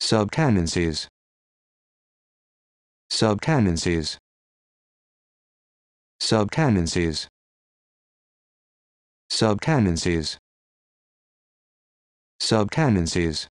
Subtendencies. Subtendencies. Subtendencies. Subtendencies. Subtendencies.